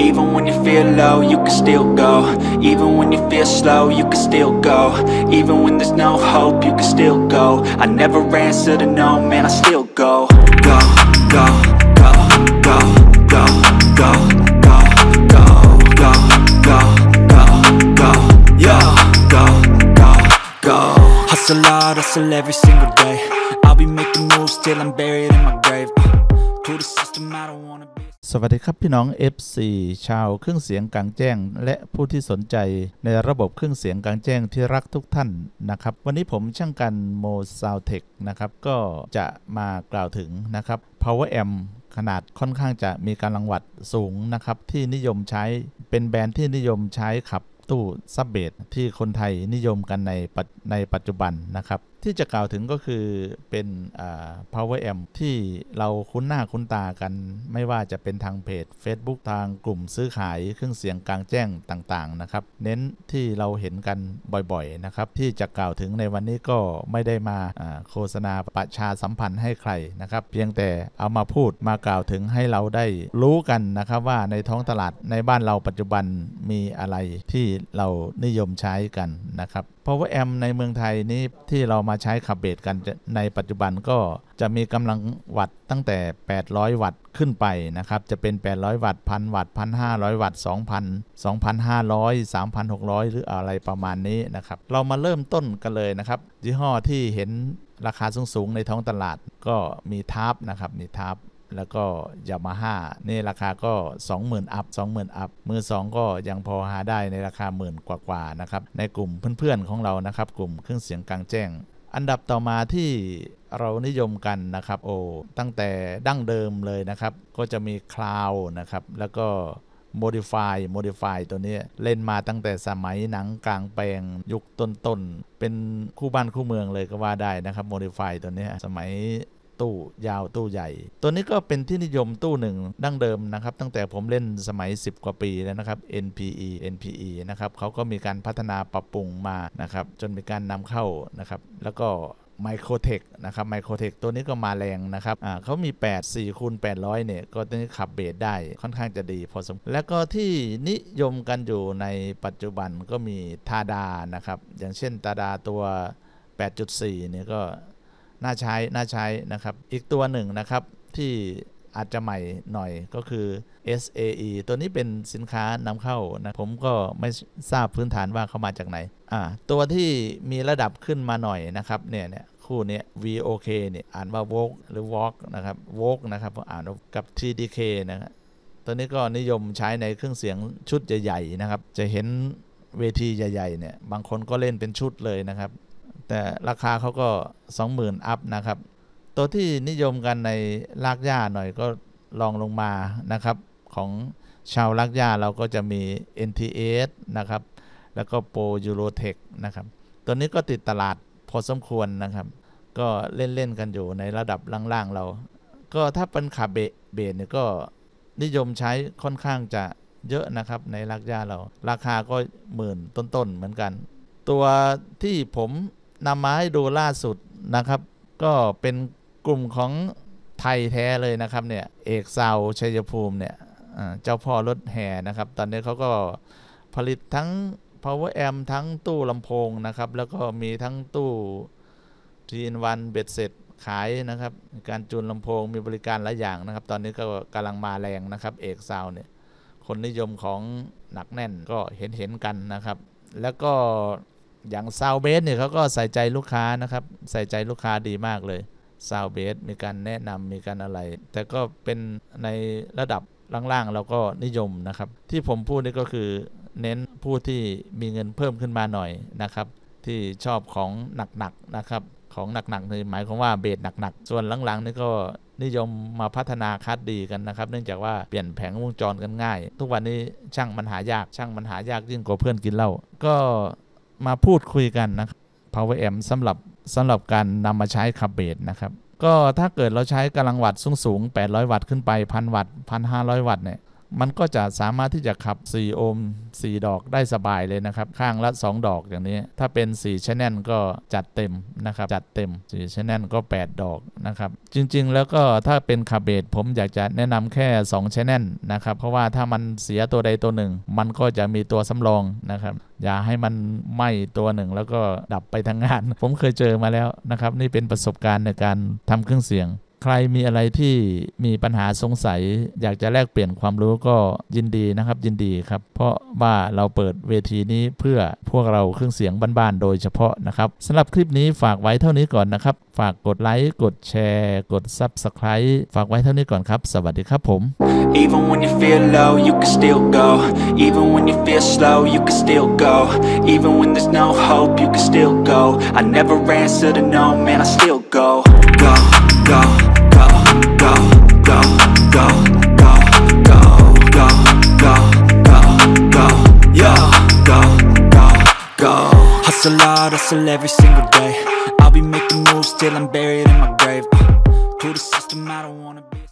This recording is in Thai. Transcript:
Even when you feel low, you can still go Even when you feel slow, you can still go Even when there's no hope, you can still go I never answer to no, man, I still go Go, go, go, go, go, go, go, go, go, go, go, go, go, go, Hustle hard, hustle every single day I'll be making moves till I'm buried in my grave To the system, I don't wanna be สวัสดีครับพี่น้อง FC ชาวเครื่องเสียงกลางแจ้ง และผู้ที่สนใจในระบบเครื่องเสียงกลางแจ้งที่รักทุกท่านนะครับ วันนี้ผมช่างกันโมซาวเทคนะครับก็จะมากล่าวถึงนะครับ Power Amp ขนาดค่อนข้างจะมีการรังวัดสูงนะครับที่นิยมใช้เป็นแบรนด์ที่นิยมใช้ขับตู้ซับเบสที่คนไทยนิยมกันในในปัจจุบันนะครับที่จะกล่าวถึงก็คือเป็น power amp ที่เราคุ้นหน้า คุ้นตากันไม่ว่าจะเป็นทางเพจ Facebook ทางกลุ่มซื้อขายเครื่องเสียงกลางแจ้งต่าง ๆ นะครับ เน้นที่เราเห็นกันบ่อยๆนะครับ ที่จะกล่าวถึงในวันนี้ก็ไม่ได้มาโฆษณาประชาสัมพันธ์ให้ใคร นะครับ เพียงแต่เอามาพูดมากล่าวถึงให้เราได้รู้กันนะครับว่าในท้องตลาดในบ้านเราปัจจุบันมีอะไรที่เรานิยมใช้กันนะครับ power amp ในเมืองไทยนี้ที่เรามาาใช้ขับเบสกันในปัจจุบันก็จะมีกำลังวัตต์ตั้งแต่ 800 วัตต์ขึ้นไป นะครับ จะเป็น 800 วัตต์พันวัตต์พันห้าร้อยวัตต์สองพันสองพันห้าร้อยสามพันหกร้อยหรืออะไรประมาณนี้ นะครับ เรามาเริ่มต้นกันเลย นะครับ ยี่ห้อที่เห็นราคาสูงๆ ในท้องตลาดก็มีท์บนะครับมีท์บแล้วก็ยามาฮ่า นี่ราคาก็ 20,000 อัพ20,000 อัพมือ2 ก็ยังพอหาได้ในราคาหมื่นกว่าๆนะครับ ในกลุ่มเพื่อนๆ ของเรานะครับ กลุ่มเครื่องเสียงกลางแจ้งอันดับต่อมาที่เรานิยมกันนะครับโอ้ตั้งแต่ดั้งเดิมเลยนะครับ ก็จะมีคลาวนะครับ แล้วก็ modify modify ตัวนี้เล่นมาตั้งแต่สมัยหนังกลางแปลง ยุคต้นๆ เป็นคู่บ้านคู่เมืองเลยก็ว่าได้นะครับ modify ตัวนี้สมัยู้ยาวตู้ใหญ่ ตัวนี้ก็เป็นที่นิยมตู้หนึ่งดั้งเดิมนะครับ ตั้งแต่ผมเล่นสมัย 10 กว่าปีแล้วนะครับ NPE NPE นะครับเขาก็มีการพัฒนาปรับปรุงมานะครับจนมีการนำเข้านะครับแล้วก็ไมโครเทคนะครับไมโครเทคตัวนี้ก็มาแรงนะครับเขามี 8 4คูณ800 เนี่ยก็ตัวนี้ขับเบสได้ค่อนข้างจะดีพอสมแล้วก็ที่นิยมกันอยู่ในปัจจุบันก็มีทาดานะครับอย่างเช่นตาดาตัว 8.4 เนี่ยก็น่าใช้ น่าใช้นะครับอีกตัวหนึ่งนะครับที่อาจจะใหม่หน่อยก็คือ SAE ตัวนี้เป็นสินค้านำเข้า นะผมก็ไม่ทราบพื้นฐานว่าเข้ามาจากไหน อ่าตัวที่มีระดับขึ้นมาหน่อยนะครับเนี่ยเนี่ยคู่นี้ VOK เนี่ยอ่านว่า Vogue หรือ Walk นะครับ Vogue นะครับอ่านกับ TDK นะครับตัวนี้ก็นิยมใช้ในเครื่องเสียงชุดใหญ่ๆนะครับ จะเห็นเวทีใหญ่ๆเนี่ยบางคนก็เล่นเป็นชุดเลยนะครับแต่ราคาเขาก็ 20,000อัพนะครับ ตัวที่นิยมกันใน ลากหญ้าหน่อยก็ ลองลงมา นะ ครับ ของชาวลากหญ้าเราก็จะมี NTS นะครับ แล้วก็โปรยูโรเทคนะครับ ตัวนี้ก็ติดตลาดพอสมควรนะครับ ก็เล่นๆกันอยู่ในระดับล่าง ๆ เรา ก็ถ้าเป็นขาเบเบนเนี่ยก็นิยมใช้ค่อนข้างจะเยอะ นะครับในลักย่าเรา ราคาก็หมื่นต้นๆเหมือนกัน ตัวที่ผมนำ มาให้ดูล่าสุดนะครับ ก็เป็นกลุ่มของไทยแท้เลยนะครับเนี่ยเอกเซาชัยภูมิ เนี่ยเจ้า พ่อรถแห่นะครับ ตอนนี้เขาก็ผลิตทั้ง power amp ทั้งตู้ลำโพง นะครับ แล้วก็มีทั้งตู้ทีนวันเบ็ดเสร็จขายนะครับ การจูนลำโพงมีบริการหลายอย่างนะครับ ตอนนี้ก็กำลังมาแรงนะครับ เอกเซาเนี่ยคนนิยมของหนักแน่นก็เห็นเห็นกันนะครับ แล้วก็อย่างซาวเบสเนี่ยเขาก็ใส่ใจลูกค้านะครับ ใส่ใจลูกค้าดีมากเลยซาวเบสมีการแนะนำมี การ อะไร แต่ก็เป็นในระดับ ล่างๆเราก็นิยม นะครับ ที่ผมพูดนี่ก็คือ เน้นผู้ที่มีเงินเพิ่มขึ้นมาหน่อยนะครับ ที่ชอบของหนักๆนะ ครับ ของหนักๆนี่หมายความว่าเบสหนัก ๆ ส่วนหลังๆ นี่ก็นิยมมาพัฒนาคัดดีกันนะครับเนื่องจากว่าเปลี่ยนแผงวงจรกันง่าย ทุกวันนี้ช่างมันหายาก ช่างมันหายากยิ่งกว่าเพื่อนกินเหล้าก็มาพูดคุยกัน นะครับ power amp สำหรับสำหรับการนำมาใช้ขับเบสนะ ครับ ก็ถ้าเกิดเราใช้กำลังวัตต์สูงๆ800 วัตต์ขึ้นไป 1000 วัตต์ 1500 วัตต์เนี่ยมันก็จะสามารถที่จะขับ 4 โอม 4 ดอกได้สบายเลยนะครับ ข้างละ 2 ดอกอย่างนี้ ถ้าเป็น 4ชแนลก็จัดเต็มนะครับ จัดเต็ม 4ชแนลก็ 8 ดอกนะครับ จริงๆ แล้วก็ถ้าเป็นคาเบตผมอยากจะแนะนำแค่ 2ชแนลนะครับ เพราะว่าถ้ามันเสียตัวใดตัวหนึ่ง มันก็จะมีตัวสำรองนะครับ อย่าให้มันไหม้ตัวหนึ่งแล้วก็ดับไปทั้งงาน ผมเคยเจอมาแล้วนะครับ นี่เป็นประสบการณ์ในการทำเครื่องเสียงใครมีอะไรที่มีปัญหาสงสัยอยากจะแลกเปลี่ยนความรู้ก็ยินดีนะครับยินดีครับเพราะว่าเราเปิดเวทีนี้เพื่อพวกเราเครื่องเสียงบ้านๆโดยเฉพาะนะครับสำหรับคลิปนี้ฝากไว้เท่านี้ก่อนนะครับ ฝากกดไลค์กดแชร์กด Subscribe ฝากไว้เท่านี้ก่อนครับ สวัสดีครับผม Even when you feel low you can still go Even when you feel slow you can still go Even when there's no hope you can still go I never answer to no man I still go go go Hustle hard, hustle every single day I'll be making moves till I'm buried in my grave To the system, I don't wanna be